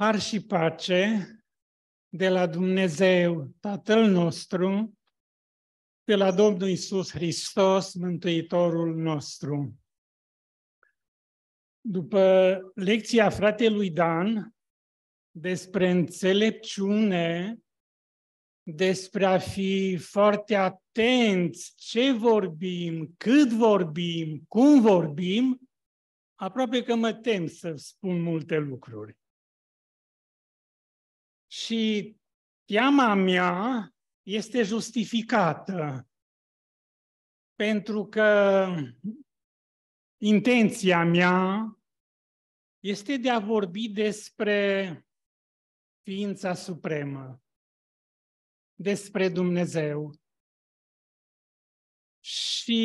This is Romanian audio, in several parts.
Har și pace de la Dumnezeu Tatăl nostru, de la Domnul Isus Hristos, Mântuitorul nostru. După lecția fratelui Dan despre înțelepciune, despre a fi foarte atenți ce vorbim, cât vorbim, cum vorbim, aproape că mă tem să spun multe lucruri. Și teama mea este justificată, pentru că intenția mea este de a vorbi despre ființa supremă, despre Dumnezeu. Și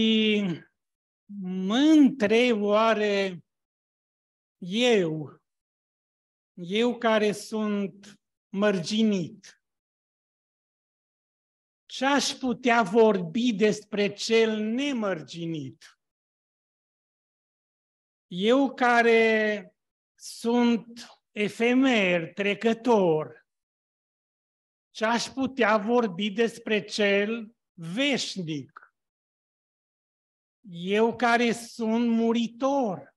mă întreb oare eu, eu care sunt mărginit. Ce aș putea vorbi despre cel nemărginit? Eu care sunt efemer, trecător, ce aș putea vorbi despre cel veșnic? Eu care sunt muritor,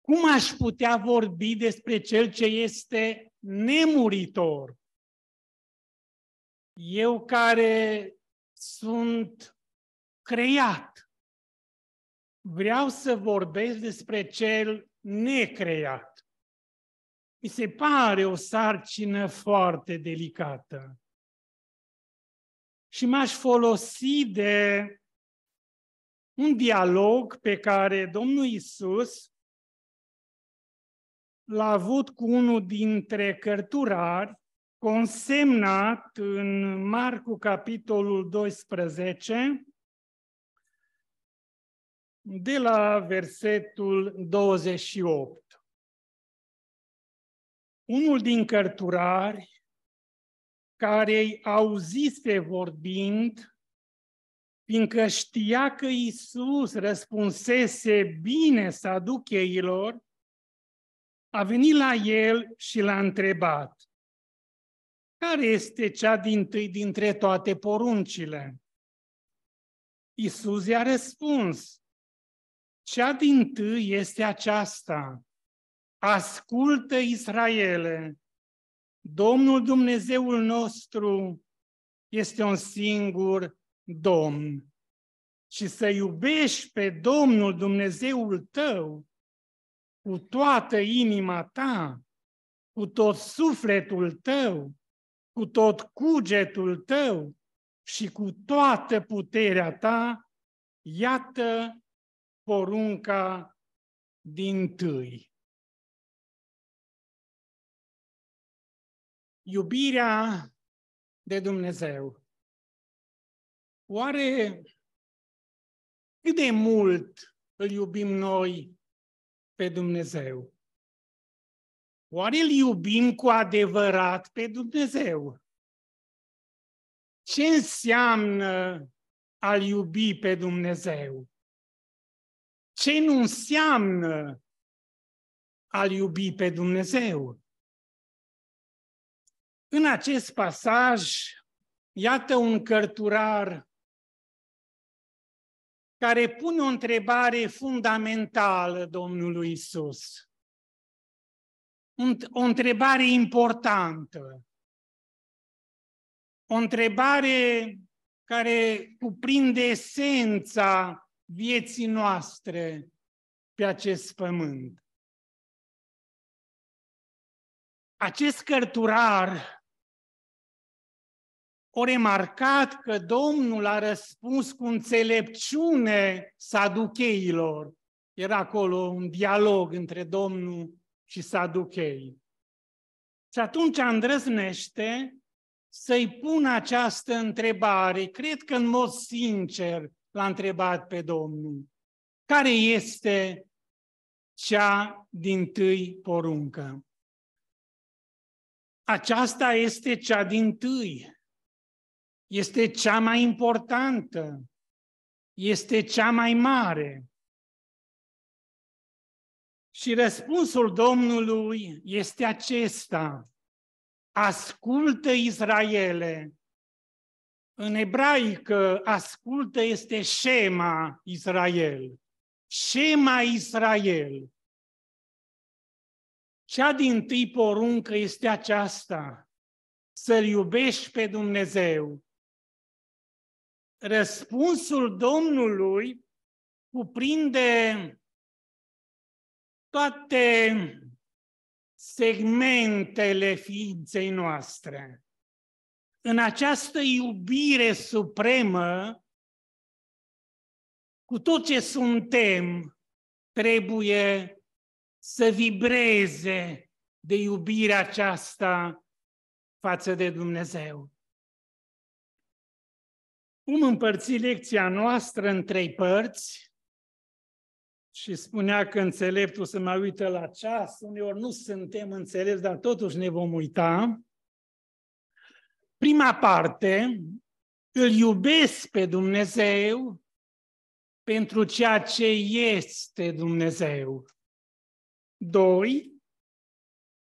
cum aș putea vorbi despre cel ce este nemuritor. Eu care sunt creat. Vreau să vorbesc despre cel necreat. Mi se pare o sarcină foarte delicată. Și m-aș folosi de un dialog pe care Domnul Isus l-a avut cu unul dintre cărturari, consemnat în Marcu, capitolul 12, de la versetul 28. Unul din cărturari, care îi auzise vorbind, fiindcă știa că Isus răspunsese bine saducheilor, a venit la el și l-a întrebat, care este cea din tâi dintre toate poruncile? Isus i-a răspuns, cea din tâi este aceasta, ascultă Israele, Domnul Dumnezeul nostru este un singur Domn și să iubești pe Domnul Dumnezeul tău cu toată inima ta, cu tot sufletul tău, cu tot cugetul tău și cu toată puterea ta, iată porunca din tâi. Iubirea de Dumnezeu. Oare cât de mult îl iubim noi pe Dumnezeu. Oare îl iubim cu adevărat pe Dumnezeu? Ce înseamnă a-L iubi pe Dumnezeu? Ce nu înseamnă a-L iubi pe Dumnezeu? În acest pasaj, iată un cărturar care pune o întrebare fundamentală Domnului Isus. O întrebare importantă. O întrebare care cuprinde esența vieții noastre pe acest pământ. Acest cărturar o remarcat că Domnul a răspuns cu înțelepciune saducheilor. Era acolo un dialog între Domnul și saduchei. Și atunci îndrăznește să-i pun această întrebare. Cred că în mod sincer l-a întrebat pe Domnul. Care este cea din tâi poruncă? Aceasta este cea din tâi este cea mai importantă, este cea mai mare. Și răspunsul Domnului este acesta. Ascultă Israele. În ebraică, ascultă este șema Israel. Șema Israel. Cea din tâi poruncă este aceasta, să-L iubești pe Dumnezeu răspunsul Domnului cuprinde toate segmentele ființei noastre. În această iubire supremă, cu tot ce suntem, trebuie să vibreze de iubirea aceasta față de Dumnezeu cum împărți lecția noastră în trei părți și spunea că înțeleptul să mai uită la ceas, uneori nu suntem înțelepți, dar totuși ne vom uita. Prima parte, îl iubesc pe Dumnezeu pentru ceea ce este Dumnezeu. Doi,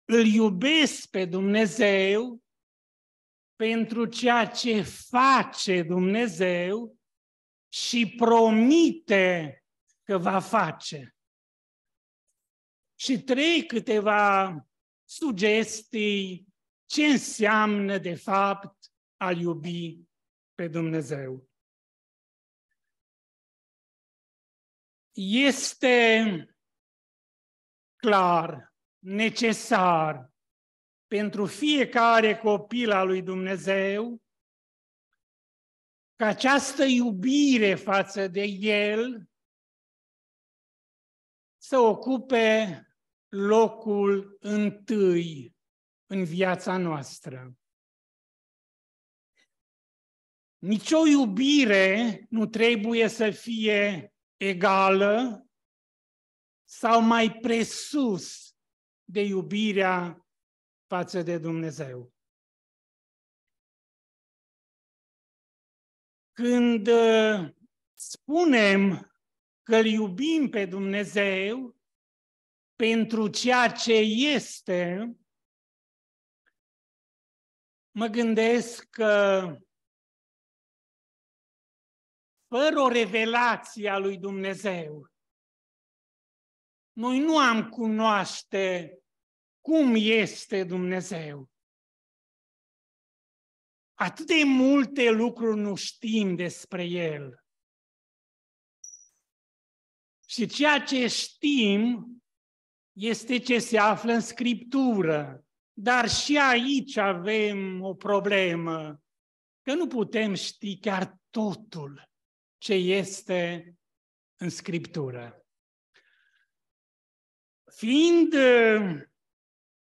îl iubesc pe Dumnezeu pentru ceea ce face Dumnezeu și promite că va face. Și trei câteva sugestii ce înseamnă de fapt a iubi pe Dumnezeu. Este clar, necesar pentru fiecare copil al lui Dumnezeu, că această iubire față de El să ocupe locul întâi în viața noastră. Nici o iubire nu trebuie să fie egală sau mai presus de iubirea față de Dumnezeu. Când uh, spunem că îl iubim pe Dumnezeu pentru ceea ce este, mă gândesc că fără o revelație a lui Dumnezeu, noi nu am cunoaște cum este Dumnezeu. Atât de multe lucruri nu știm despre El. Și ceea ce știm este ce se află în Scriptură. Dar și aici avem o problemă, că nu putem ști chiar totul ce este în Scriptură. Fiind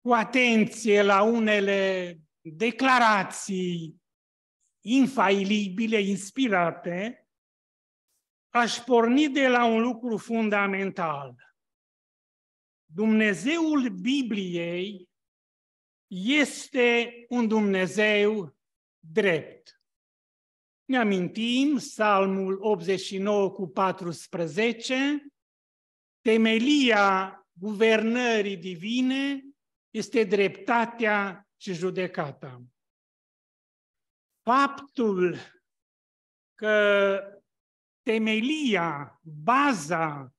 cu atenție la unele declarații infailibile, inspirate, aș porni de la un lucru fundamental. Dumnezeul Bibliei este un Dumnezeu drept. Ne amintim Psalmul 89 cu 14, temelia guvernării divine este dreptatea și judecata. Faptul că temelia, baza,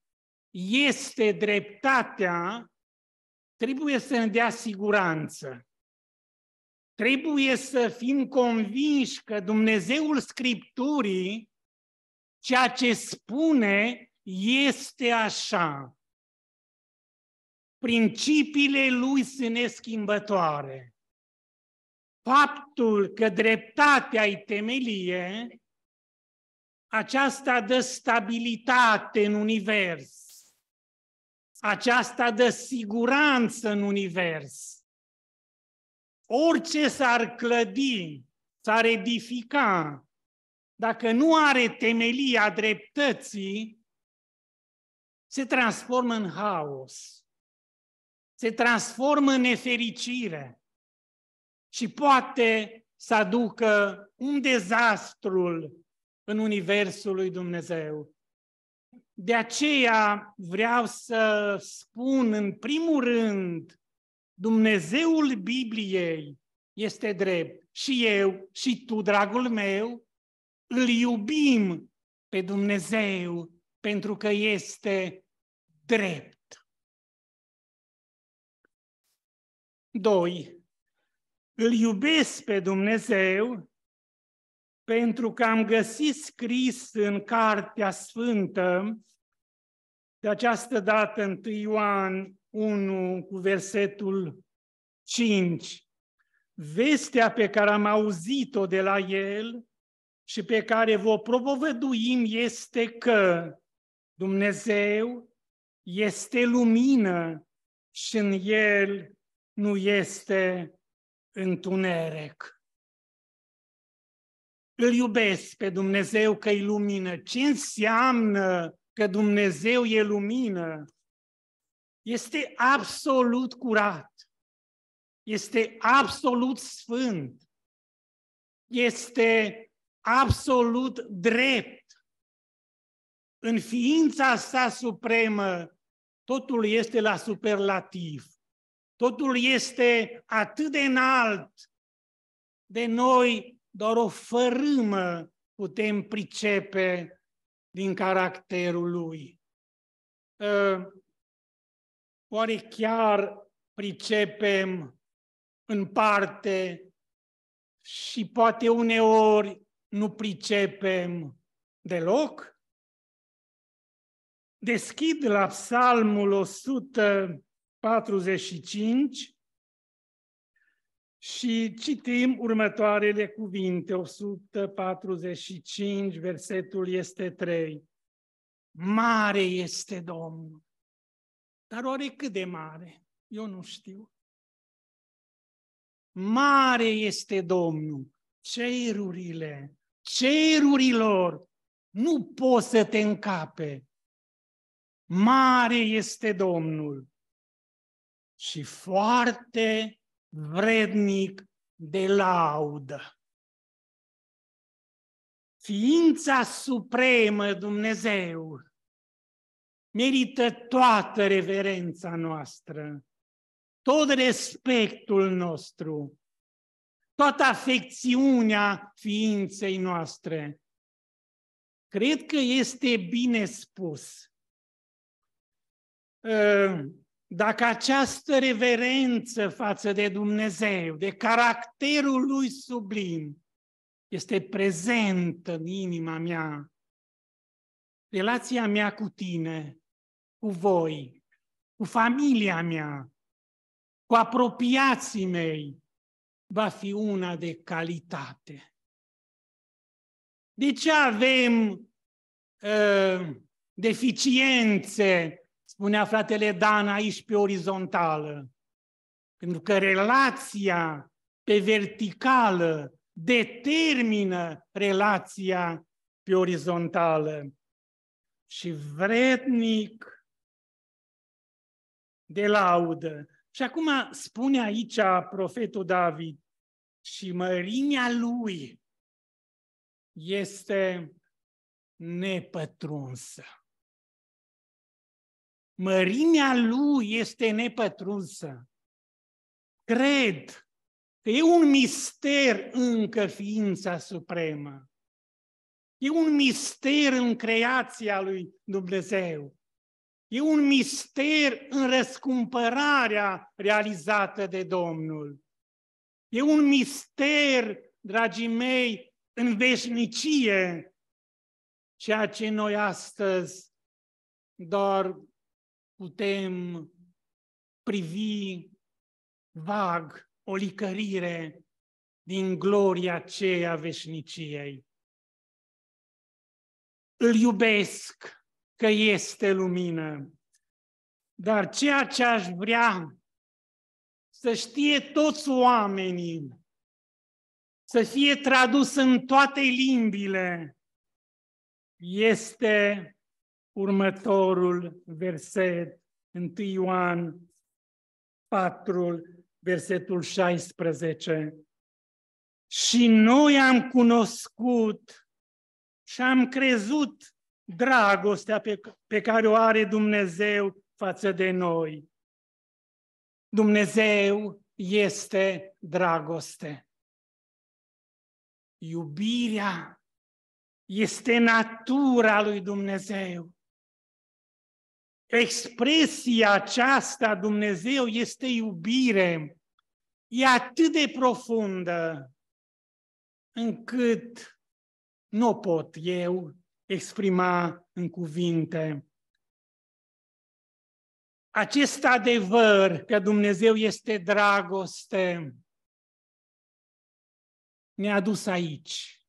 este dreptatea, trebuie să ne dea siguranță. Trebuie să fim convinși că Dumnezeul Scripturii, ceea ce spune, este așa principiile lui sunt neschimbătoare. Faptul că dreptatea e temelie, aceasta dă stabilitate în univers. Aceasta dă siguranță în univers. Orice s-ar clădi, s-ar edifica, dacă nu are temelia dreptății, se transformă în haos se transformă în nefericire și poate să aducă un dezastru în Universul lui Dumnezeu. De aceea vreau să spun în primul rând, Dumnezeul Bibliei este drept. Și eu și tu, dragul meu, îl iubim pe Dumnezeu pentru că este drept. 2. Îl iubesc pe Dumnezeu pentru că am găsit scris în Cartea Sfântă, de această dată 1 Ioan 1 cu versetul 5, vestea pe care am auzit-o de la el și pe care vă propovăduim este că Dumnezeu este lumină și în El nu este întuneric. Îl iubesc pe Dumnezeu că e lumină. Ce înseamnă că Dumnezeu e lumină? Este absolut curat. Este absolut sfânt. Este absolut drept. În ființa sa supremă, totul este la superlativ. Totul este atât de înalt de noi, doar o fărâmă putem pricepe din caracterul lui. Ă, oare chiar pricepem în parte și poate uneori nu pricepem deloc? Deschid la Psalmul 100 45 și citim următoarele cuvinte, 145, versetul este 3. Mare este Domnul. Dar oare cât de mare? Eu nu știu. Mare este Domnul. Cerurile, cerurilor, nu poți să te încape. Mare este Domnul și foarte vrednic de laudă. Ființa supremă Dumnezeu merită toată reverența noastră, tot respectul nostru, toată afecțiunea ființei noastre. Cred că este bine spus. Ă, dacă această reverență față de Dumnezeu, de caracterul lui sublim, este prezentă în inima mea, relația mea cu tine, cu voi, cu familia mea, cu apropiații mei, va fi una de calitate. De ce avem uh, deficiențe spunea fratele Dan aici pe orizontală, pentru că relația pe verticală determină relația pe orizontală. Și vrednic de laudă. Și acum spune aici profetul David, și mărimea lui este nepătrunsă mărimea lui este nepătrunsă. Cred că e un mister încă ființa supremă. E un mister în creația lui Dumnezeu. E un mister în răscumpărarea realizată de Domnul. E un mister, dragii mei, în veșnicie, ceea ce noi astăzi doar putem privi vag o licărire din gloria aceea veșniciei. Îl iubesc că este lumină, dar ceea ce aș vrea să știe toți oamenii, să fie tradus în toate limbile, este următorul verset, 1 Ioan 4, versetul 16. Și noi am cunoscut și am crezut dragostea pe, pe care o are Dumnezeu față de noi. Dumnezeu este dragoste. Iubirea este natura lui Dumnezeu expresia aceasta Dumnezeu este iubire, e atât de profundă încât nu pot eu exprima în cuvinte. Acest adevăr că Dumnezeu este dragoste ne-a dus aici,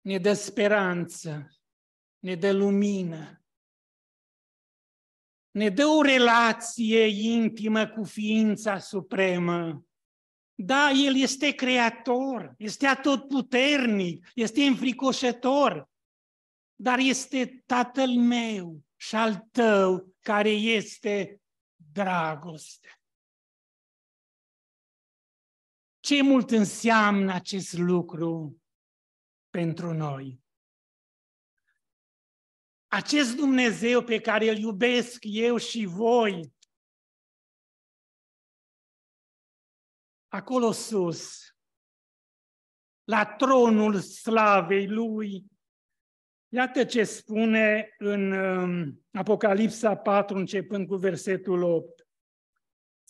ne dă speranță, ne dă lumină, ne dă o relație intimă cu ființa supremă. Da, El este creator, este atotputernic, este înfricoșător, dar este Tatăl meu și al tău care este dragoste. Ce mult înseamnă acest lucru pentru noi? Acest Dumnezeu pe care îl iubesc eu și voi, acolo sus, la tronul slavei lui, iată ce spune în um, Apocalipsa 4, începând cu versetul 8.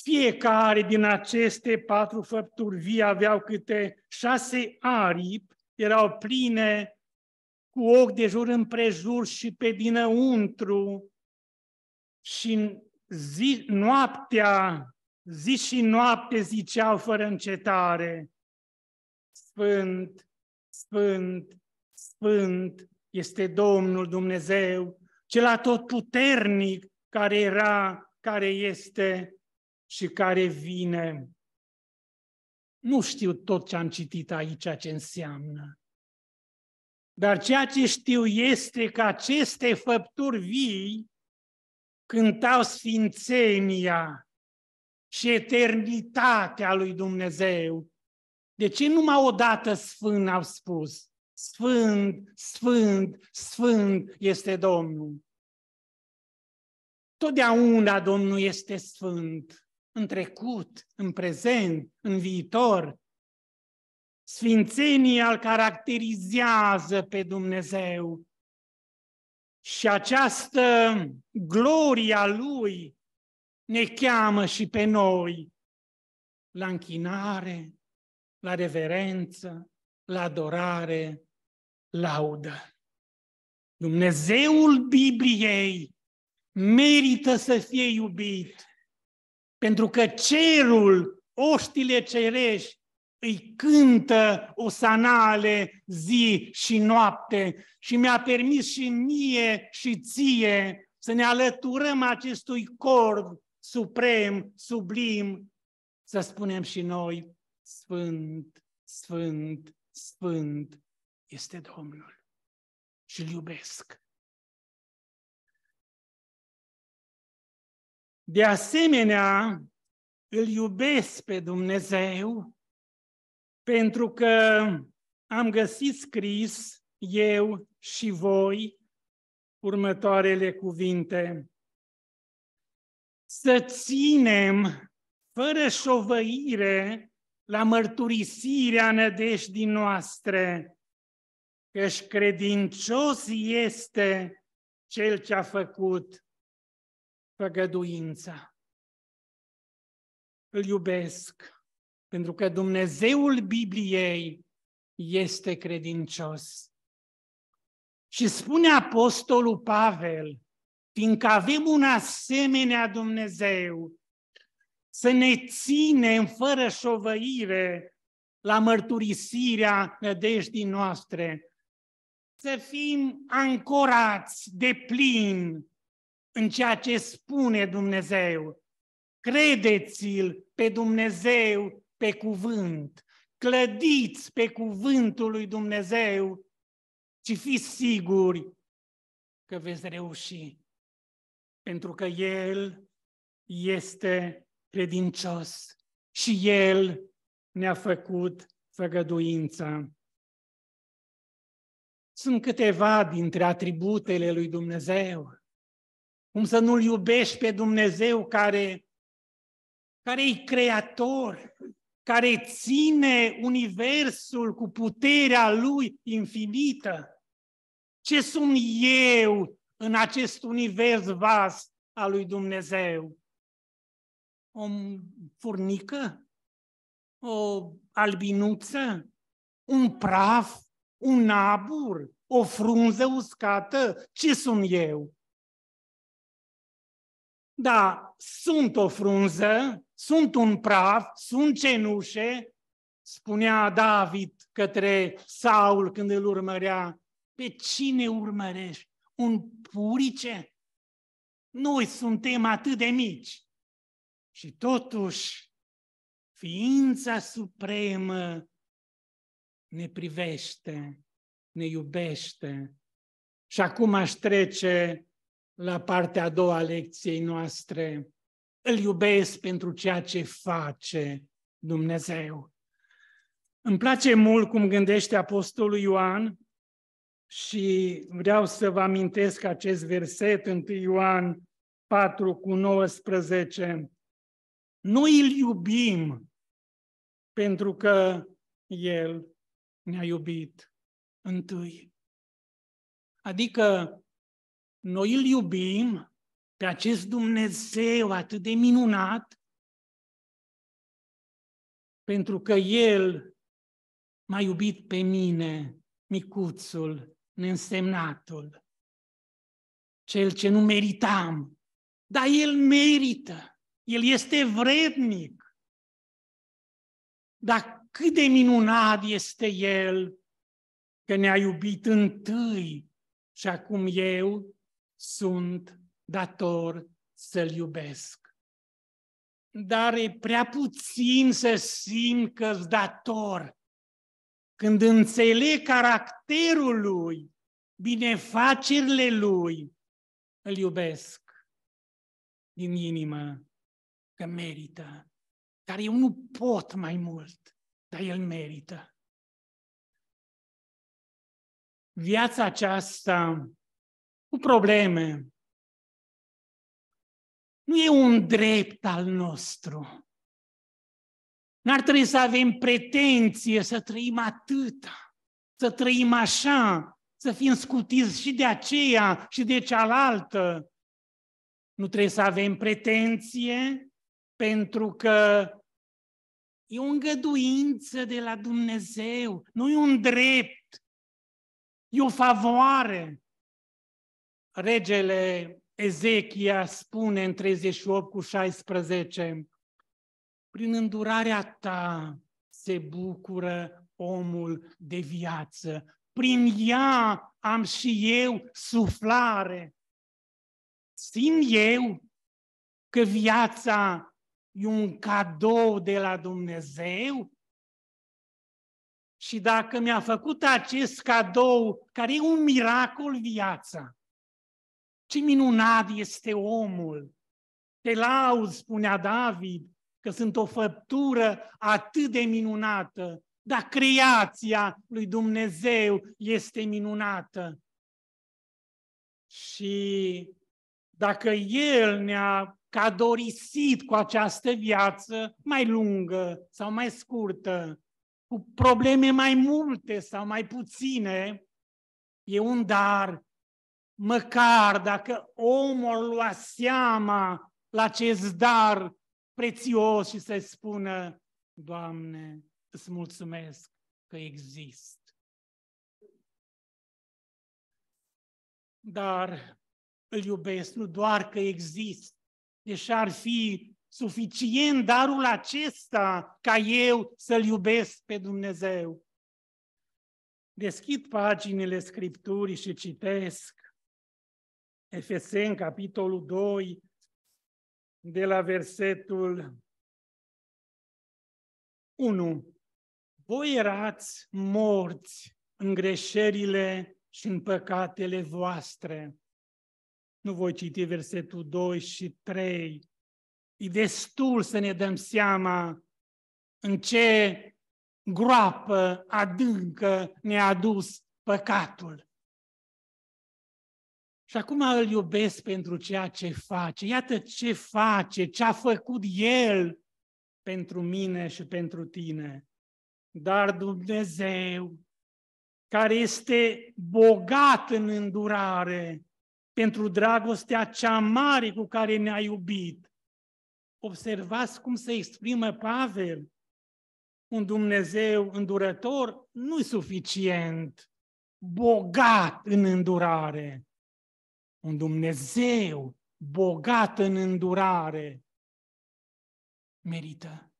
Fiecare din aceste patru făpturi vii aveau câte șase aripi, erau pline cu ochi de jur împrejur și pe dinăuntru și zi, noaptea, zi și noapte ziceau fără încetare, Sfânt, Sfânt, Sfânt este Domnul Dumnezeu, cel atotputernic care era, care este și care vine. Nu știu tot ce am citit aici ce înseamnă. Dar ceea ce știu este că aceste făpturi vii cântau sfințenia și eternitatea lui Dumnezeu. De ce numai odată sfânt au spus? Sfânt, sfânt, sfânt este Domnul. Totdeauna Domnul este sfânt, în trecut, în prezent, în viitor, Sfințenia îl caracterizează pe Dumnezeu și această gloria Lui ne cheamă și pe noi la închinare, la reverență, la adorare, laudă. Dumnezeul Bibliei merită să fie iubit, pentru că cerul, oștile cerești, îi cântă sanale zi și noapte și mi-a permis și mie și ție să ne alăturăm acestui cor suprem, sublim, să spunem și noi, Sfânt, Sfânt, Sfânt este Domnul și îl iubesc. De asemenea, îl iubesc pe Dumnezeu pentru că am găsit scris eu și voi următoarele cuvinte. Să ținem fără șovăire la mărturisirea nădejdii noastre, căci credincios este cel ce a făcut făgăduința. Îl iubesc pentru că Dumnezeul Bibliei este credincios. Și spune Apostolul Pavel, fiindcă avem un asemenea Dumnezeu, să ne ținem fără șovăire la mărturisirea nădejdii noastre, să fim ancorați de plin în ceea ce spune Dumnezeu. Credeți-l pe Dumnezeu pe cuvânt, clădiți pe cuvântul lui Dumnezeu și fiți siguri că veți reuși, pentru că El este credincios și El ne-a făcut făgăduința. Sunt câteva dintre atributele lui Dumnezeu. Cum să nu-L iubești pe Dumnezeu care, care e creator, care ține universul cu puterea lui infinită. Ce sunt eu în acest univers vast al lui Dumnezeu? O furnică? O albinuță? Un praf? Un abur? O frunză uscată? Ce sunt eu? Da, sunt o frunză, sunt un praf, sunt cenușe, spunea David către Saul când îl urmărea, pe cine urmărești? Un purice? Noi suntem atât de mici. Și totuși, ființa supremă ne privește, ne iubește. Și acum aș trece la partea a doua a lecției noastre, îl iubesc pentru ceea ce face Dumnezeu. Îmi place mult cum gândește Apostolul Ioan și vreau să vă amintesc acest verset, 1 Ioan 4 cu 19. Noi îl iubim pentru că El ne-a iubit întâi. Adică noi îl iubim pe acest Dumnezeu atât de minunat, pentru că El m-a iubit pe mine, micuțul, neînsemnatul, cel ce nu meritam, dar El merită, El este vrednic. Dar cât de minunat este El că ne-a iubit întâi și acum eu sunt dator să-L iubesc. Dar e prea puțin să simt că dator. Când înțeleg caracterul Lui, binefacerile Lui, îl iubesc din inimă că merită. Dar eu nu pot mai mult, dar El merită. Viața aceasta cu probleme, nu e un drept al nostru. N-ar trebui să avem pretenție să trăim atât, să trăim așa, să fim scutiți și de aceea și de cealaltă. Nu trebuie să avem pretenție, pentru că e o îngăduință de la Dumnezeu, nu e un drept, e o favoare. Regele Ezechia spune în 38 cu 16, prin îndurarea ta se bucură omul de viață, prin ea am și eu suflare. Simt eu că viața e un cadou de la Dumnezeu? Și dacă mi-a făcut acest cadou, care e un miracol viața, ce minunat este omul! Te laud, spunea David, că sunt o făptură atât de minunată, dar creația lui Dumnezeu este minunată. Și dacă El ne-a cadorisit cu această viață mai lungă sau mai scurtă, cu probleme mai multe sau mai puține, e un dar măcar dacă omul lua seama la acest dar prețios și să spună, Doamne, îți mulțumesc că exist. Dar îl iubesc nu doar că exist, deși ar fi suficient darul acesta ca eu să-L iubesc pe Dumnezeu. Deschid paginile Scripturii și citesc Efesen, capitolul 2, de la versetul 1. Voi erați morți în greșelile și în păcatele voastre. Nu voi citi versetul 2 și 3. E destul să ne dăm seama în ce groapă adâncă ne-a dus păcatul. Și acum îl iubesc pentru ceea ce face. Iată ce face, ce a făcut El pentru mine și pentru tine. Dar Dumnezeu, care este bogat în îndurare pentru dragostea cea mare cu care ne-a iubit. Observați cum se exprimă Pavel. Un Dumnezeu îndurător nu-i suficient, bogat în îndurare un Dumnezeu bogat în îndurare merită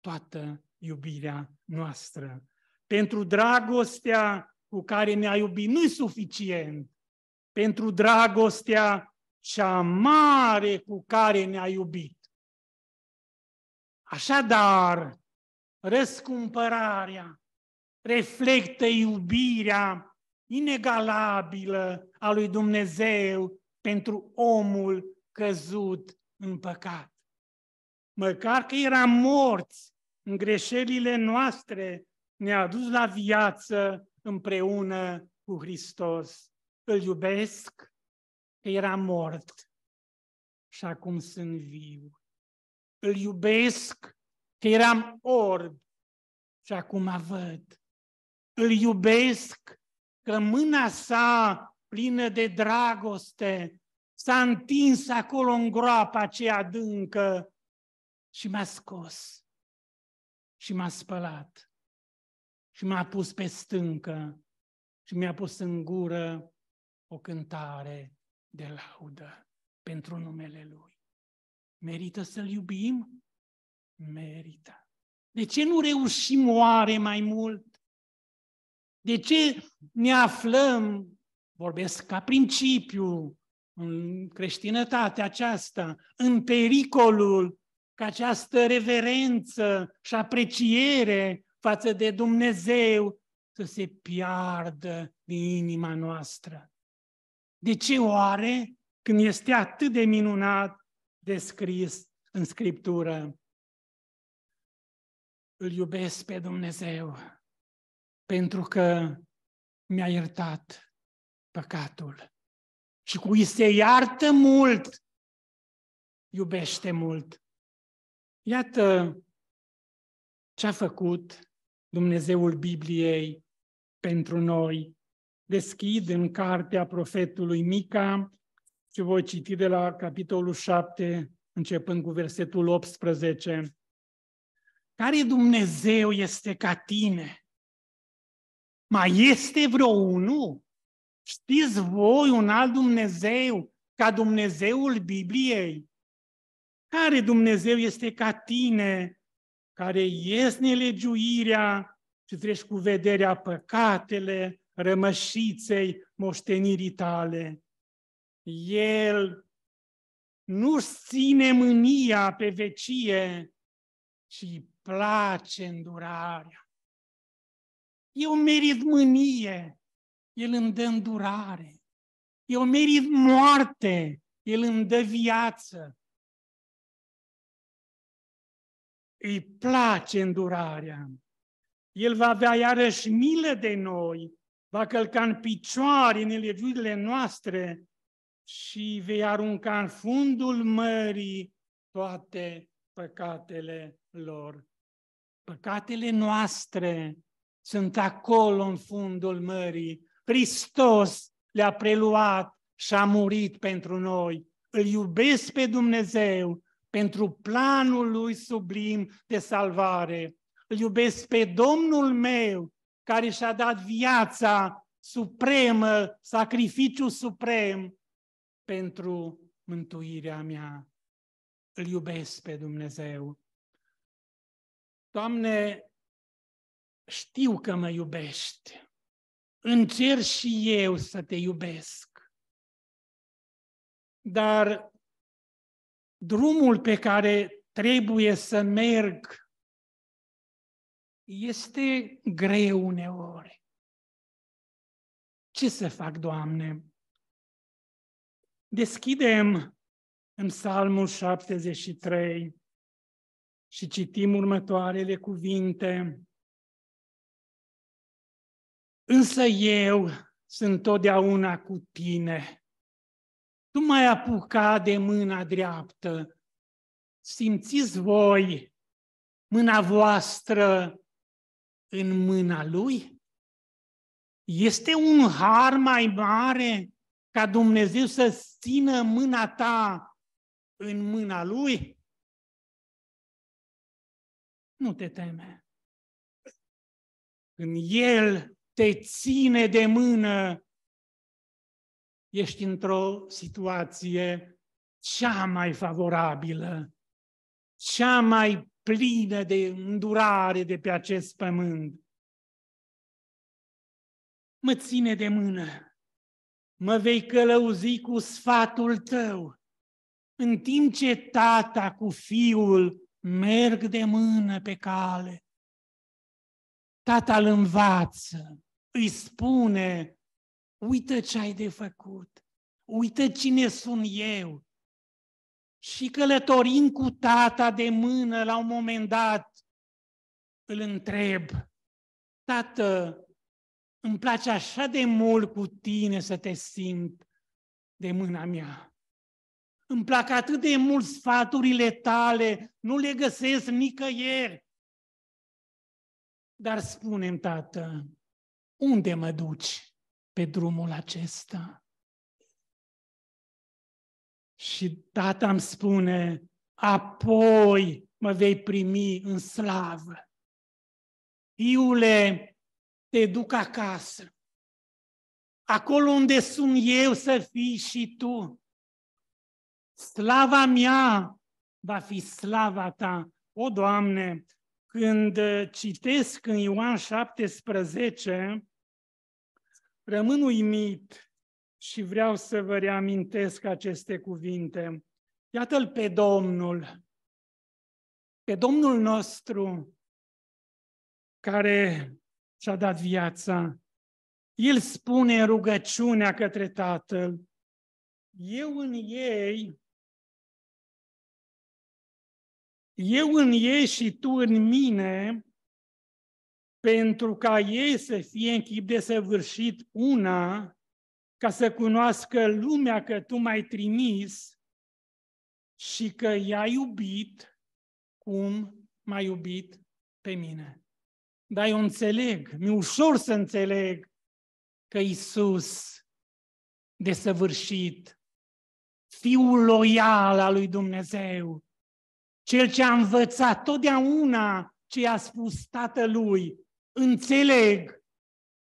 toată iubirea noastră. Pentru dragostea cu care ne-a iubit nu suficient. Pentru dragostea cea mare cu care ne-a iubit. Așadar, răscumpărarea reflectă iubirea inegalabilă a lui Dumnezeu pentru omul căzut în păcat. Măcar că eram morți în greșelile noastre, ne-a dus la viață împreună cu Hristos. Îl iubesc că era mort și acum sunt viu. Îl iubesc că eram orb și acum văd. Îl iubesc că mâna sa plină de dragoste s-a întins acolo în groapa aceea adâncă și m-a scos și m-a spălat și m-a pus pe stâncă și mi-a pus în gură o cântare de laudă pentru numele Lui. Merită să-L iubim? Merită. De ce nu reușim oare mai mult? De ce ne aflăm, vorbesc ca principiu, în creștinătatea aceasta, în pericolul că această reverență și apreciere față de Dumnezeu să se piardă din inima noastră. De ce oare când este atât de minunat descris în Scriptură? Îl iubesc pe Dumnezeu pentru că mi-a iertat păcatul. Și cu se iartă mult, iubește mult. Iată ce a făcut Dumnezeul Bibliei pentru noi. Deschid în cartea profetului Mica și voi citi de la capitolul 7, începând cu versetul 18. Care Dumnezeu este ca tine? Mai este vreo unul? Știți voi un alt Dumnezeu ca Dumnezeul Bibliei? Care Dumnezeu este ca tine, care ies nelegiuirea și treci cu vederea păcatele, rămășiței, moștenirii tale? El nu ține mânia pe vecie, ci place îndurarea. Eu merit mânie, El îmi dă îndurare. Eu merit moarte, El îmi dă viață. Îi place îndurarea. El va avea iarăși milă de noi, va călca în picioare în elegiurile noastre și vei arunca în fundul mării toate păcatele lor. Păcatele noastre sunt acolo în fundul mării. Hristos le-a preluat și a murit pentru noi. Îl iubesc pe Dumnezeu pentru planul lui sublim de salvare. Îl iubesc pe Domnul meu care și-a dat viața supremă, sacrificiu suprem pentru mântuirea mea. Îl iubesc pe Dumnezeu. Doamne, știu că mă iubești. Încerc și eu să te iubesc. Dar drumul pe care trebuie să merg este greu uneori. Ce să fac, Doamne? Deschidem în Psalmul 73 și citim următoarele cuvinte. Însă eu sunt totdeauna cu tine. Tu mai apuca de mâna dreaptă. Simțiți voi mâna voastră în mâna lui? Este un har mai mare ca Dumnezeu să țină mâna ta în mâna lui? Nu te teme. În El te ține de mână, ești într-o situație cea mai favorabilă, cea mai plină de îndurare de pe acest pământ. Mă ține de mână, mă vei călăuzi cu sfatul tău, în timp ce tata cu fiul merg de mână pe cale. Tata îl învață, îi spune, uită ce ai de făcut, uită cine sunt eu. Și călătorind cu tata de mână, la un moment dat, îl întreb, tată, îmi place așa de mult cu tine să te simt de mâna mea. Îmi plac atât de mult sfaturile tale, nu le găsesc nicăieri. Dar spunem, tată, unde mă duci pe drumul acesta? Și tata îmi spune, apoi mă vei primi în slavă. Iule, te duc acasă. Acolo unde sunt eu să fii și tu. Slava mea va fi slava ta. O, Doamne, când citesc în Ioan 17, Rămân uimit și vreau să vă reamintesc aceste cuvinte. Iată-l pe Domnul, pe Domnul nostru care și-a dat viața. El spune în rugăciunea către Tatăl, eu în ei, eu în ei și tu în mine, pentru ca ei să fie în chip de săvârșit una, ca să cunoască lumea că tu m-ai trimis și că i-ai iubit cum m-ai iubit pe mine. Dar eu înțeleg, mi ușor să înțeleg că Isus săvârșit, fiul loial al lui Dumnezeu, cel ce a învățat totdeauna ce i-a spus Tatălui, Înțeleg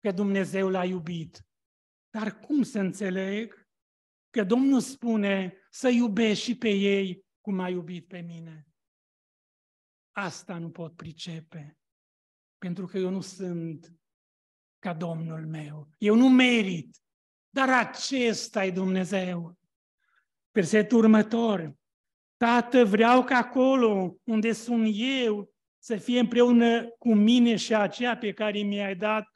că Dumnezeu l-a iubit. Dar cum să înțeleg că Domnul spune să iubești și pe ei cum a iubit pe mine? Asta nu pot pricepe, pentru că eu nu sunt ca Domnul meu. Eu nu merit, dar acesta e Dumnezeu. Versetul următor. Tată, vreau ca acolo unde sunt eu să fie împreună cu mine și aceea pe care mi-ai dat,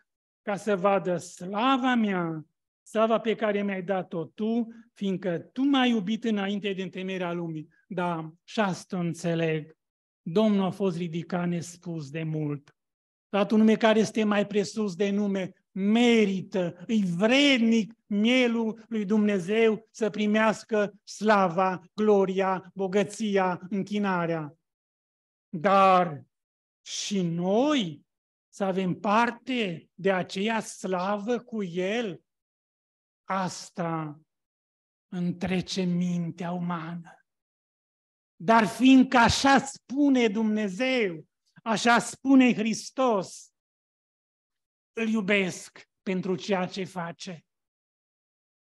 ca să vadă slava mea, slava pe care mi-ai dat-o tu, fiindcă tu m-ai iubit înainte de temerea lumii. Da, și asta înțeleg. Domnul a fost ridicat nespus de mult. Dar un nume care este mai presus de nume, merită, îi vrednic mielul lui Dumnezeu să primească slava, gloria, bogăția, închinarea. Dar și noi să avem parte de aceea slavă cu El, asta întrece mintea umană. Dar fiindcă așa spune Dumnezeu, așa spune Hristos, îl iubesc pentru ceea ce face.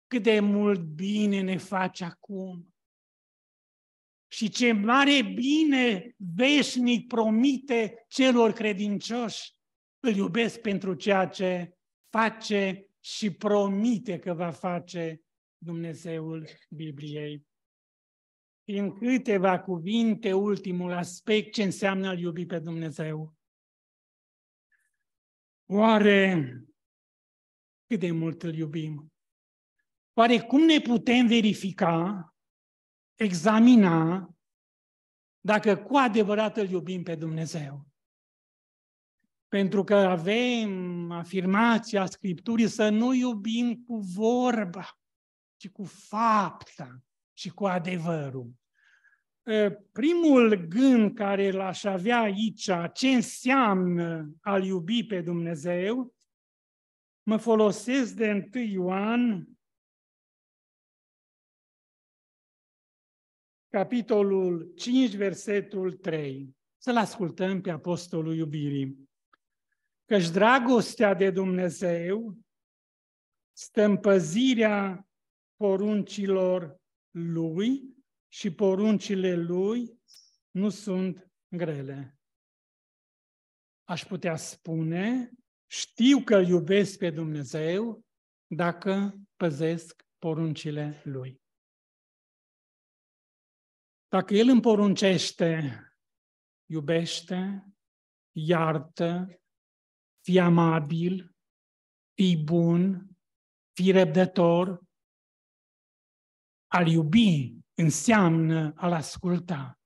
Cât de mult bine ne face acum și ce mare bine veșnic promite celor credincioși. Îl iubesc pentru ceea ce face și promite că va face Dumnezeul Bibliei. În câteva cuvinte, ultimul aspect, ce înseamnă a iubi pe Dumnezeu. Oare cât de mult îl iubim? Oare cum ne putem verifica examina dacă cu adevărat îl iubim pe Dumnezeu. Pentru că avem afirmația Scripturii să nu iubim cu vorba, ci cu fapta și cu adevărul. Primul gând care l-aș avea aici, ce înseamnă al iubi pe Dumnezeu, mă folosesc de 1 Ioan capitolul 5, versetul 3. Să-l ascultăm pe Apostolul iubirii. Căci dragostea de Dumnezeu stă în păzirea poruncilor lui și poruncile lui nu sunt grele. Aș putea spune, știu că iubesc pe Dumnezeu dacă păzesc poruncile lui. Dacă El îmi poruncește, iubește, iartă, fi amabil, fi bun, fi răbdător, al iubi înseamnă al asculta.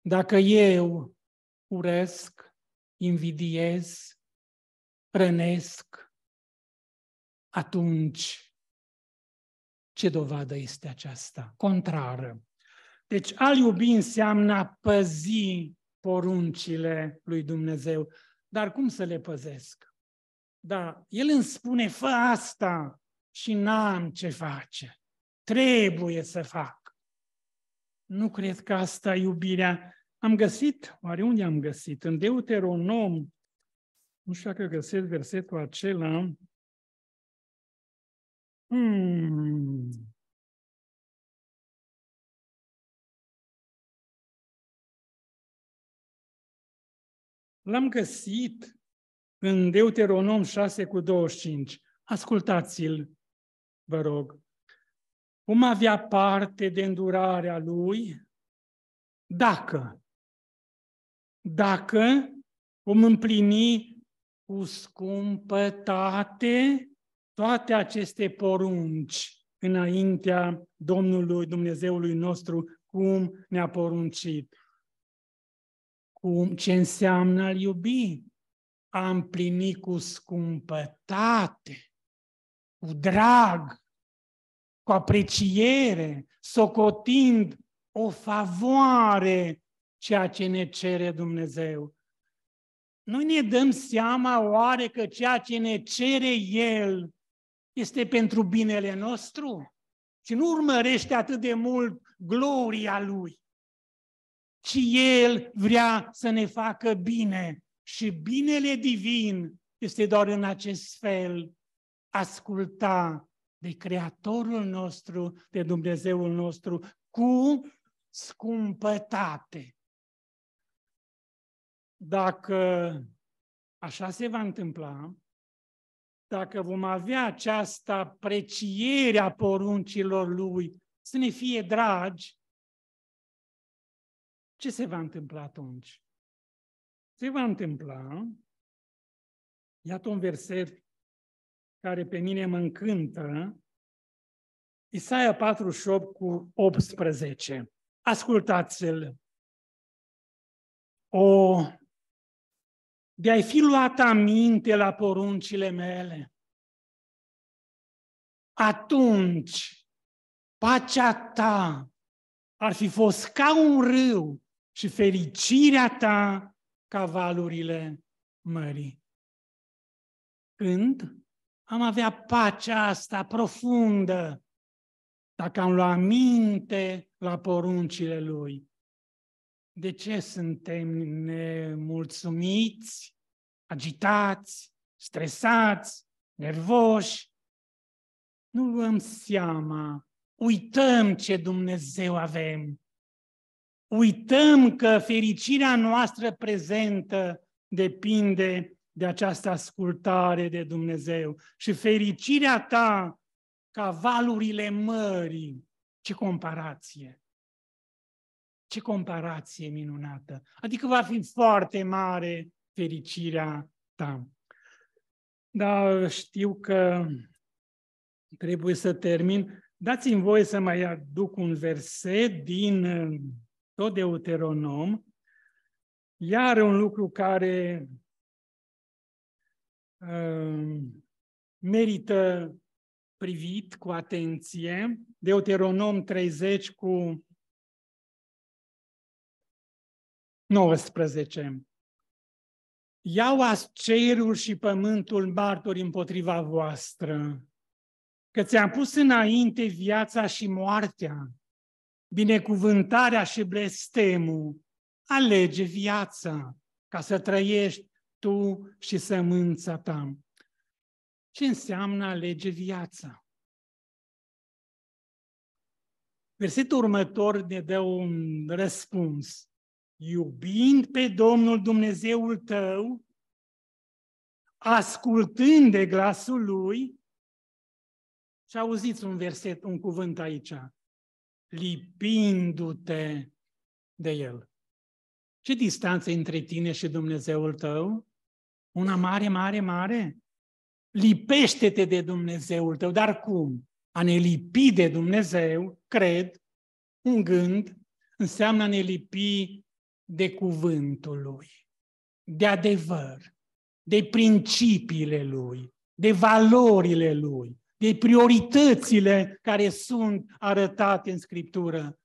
Dacă eu urăsc, invidiez, rănesc, atunci ce dovadă este aceasta? Contrară deci a iubi înseamnă a păzi poruncile lui Dumnezeu. Dar cum să le păzesc? Da, el îmi spune, fă asta și n-am ce face. Trebuie să fac. Nu cred că asta iubirea. Am găsit, oare unde am găsit? În Deuteronom, nu știu dacă găsesc versetul acela. Hmm. L-am găsit în Deuteronom 6 cu 25. Ascultați-l, vă rog. Cum avea parte de îndurarea lui? Dacă. Dacă vom împlini cu scumpătate toate aceste porunci înaintea Domnului Dumnezeului nostru, cum ne-a poruncit cum, ce înseamnă a iubi, a împlini cu scumpătate, cu drag, cu apreciere, socotind o favoare ceea ce ne cere Dumnezeu. Noi ne dăm seama oare că ceea ce ne cere El este pentru binele nostru? Și nu urmărește atât de mult gloria Lui, ci El vrea să ne facă bine. Și binele divin este doar în acest fel, asculta de Creatorul nostru, de Dumnezeul nostru, cu scumpătate. Dacă așa se va întâmpla, dacă vom avea această apreciere a poruncilor Lui, să ne fie dragi, ce se va întâmpla atunci? Se va întâmpla, iată un verset care pe mine mă încântă, Isaia 48 cu 18. Ascultați-l. O, de-ai fi luat aminte la poruncile mele, atunci pacea ta ar fi fost ca un râu și fericirea ta ca valurile mării. Când am avea pacea asta profundă, dacă am luat minte la poruncile lui. De ce suntem nemulțumiți, agitați, stresați, nervoși? Nu luăm seama, uităm ce Dumnezeu avem uităm că fericirea noastră prezentă depinde de această ascultare de Dumnezeu. Și fericirea ta ca valurile mării. Ce comparație! Ce comparație minunată! Adică va fi foarte mare fericirea ta. Dar știu că trebuie să termin. Dați-mi voie să mai aduc un verset din tot Deuteronom, iar un lucru care uh, merită privit cu atenție, Deuteronom 30 cu 19. Iau azi cerul și pământul martori împotriva voastră, că ți-am pus înainte viața și moartea, binecuvântarea și blestemul. Alege viața ca să trăiești tu și sămânța ta. Ce înseamnă alege viața? Versetul următor ne dă un răspuns. Iubind pe Domnul Dumnezeul tău, ascultând de glasul lui, și auziți un verset, un cuvânt aici, lipindu-te de El. Ce distanță între tine și Dumnezeul tău? Una mare, mare, mare? Lipește-te de Dumnezeul tău, dar cum? A ne lipi de Dumnezeu, cred, un gând, înseamnă a ne lipi de cuvântul Lui, de adevăr, de principiile Lui, de valorile Lui, de prioritățile care sunt arătate în Scriptură.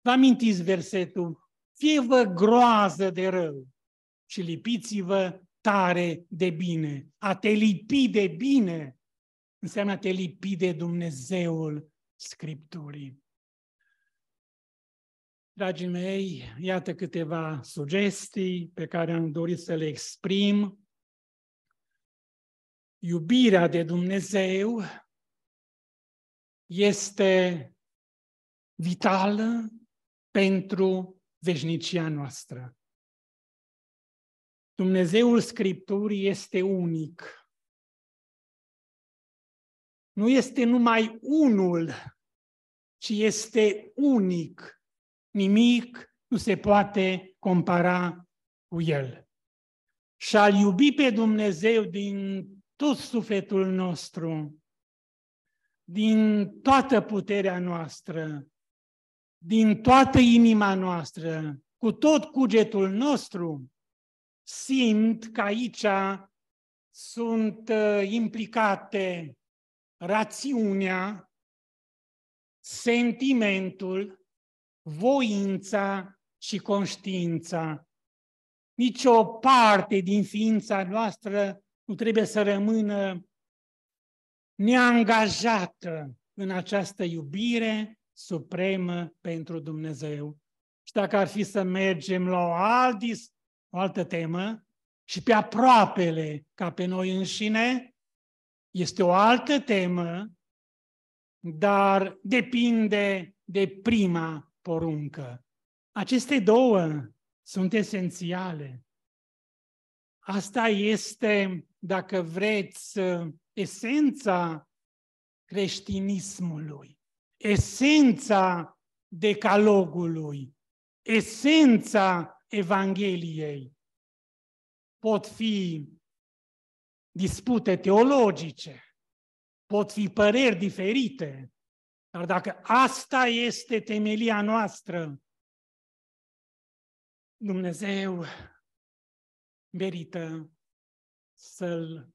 Vă amintiți versetul? Fie-vă groază de rău și lipiți-vă tare de bine. A te lipi de bine înseamnă a te lipi de Dumnezeul Scripturii. Dragii mei, iată câteva sugestii pe care am dorit să le exprim. Iubirea de Dumnezeu este vitală pentru veșnicia noastră. Dumnezeul Scripturii este unic. Nu este numai unul, ci este unic. Nimic nu se poate compara cu el. Și a iubi pe Dumnezeu din tot sufletul nostru din toată puterea noastră, din toată inima noastră, cu tot cugetul nostru, simt că aici sunt uh, implicate rațiunea, sentimentul, voința și conștiința. Nici o parte din ființa noastră nu trebuie să rămână neangajată în această iubire supremă pentru Dumnezeu. Și dacă ar fi să mergem la o, alt, o altă temă, și pe aproapele ca pe noi înșine, este o altă temă, dar depinde de prima poruncă. Aceste două sunt esențiale. Asta este, dacă vreți, esența creștinismului, esența decalogului, esența Evangheliei. Pot fi dispute teologice, pot fi păreri diferite, dar dacă asta este temelia noastră, Dumnezeu merită să-L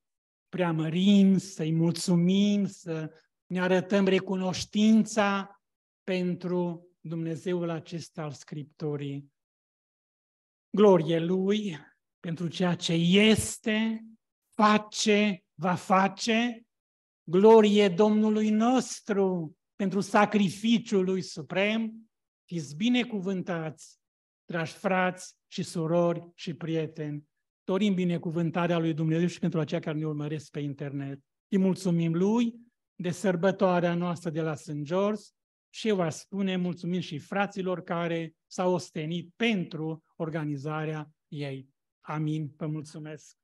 preamărim, să-i mulțumim, să ne arătăm recunoștința pentru Dumnezeul acesta al Scripturii. Glorie Lui pentru ceea ce este, face, va face. Glorie Domnului nostru pentru sacrificiul Lui Suprem. Fiți binecuvântați, dragi frați și surori și prieteni. Dorim binecuvântarea lui Dumnezeu și pentru aceia care ne urmăresc pe internet. Îi mulțumim lui de sărbătoarea noastră de la St. George și eu aș spune mulțumim și fraților care s-au ostenit pentru organizarea ei. Amin. Vă mulțumesc.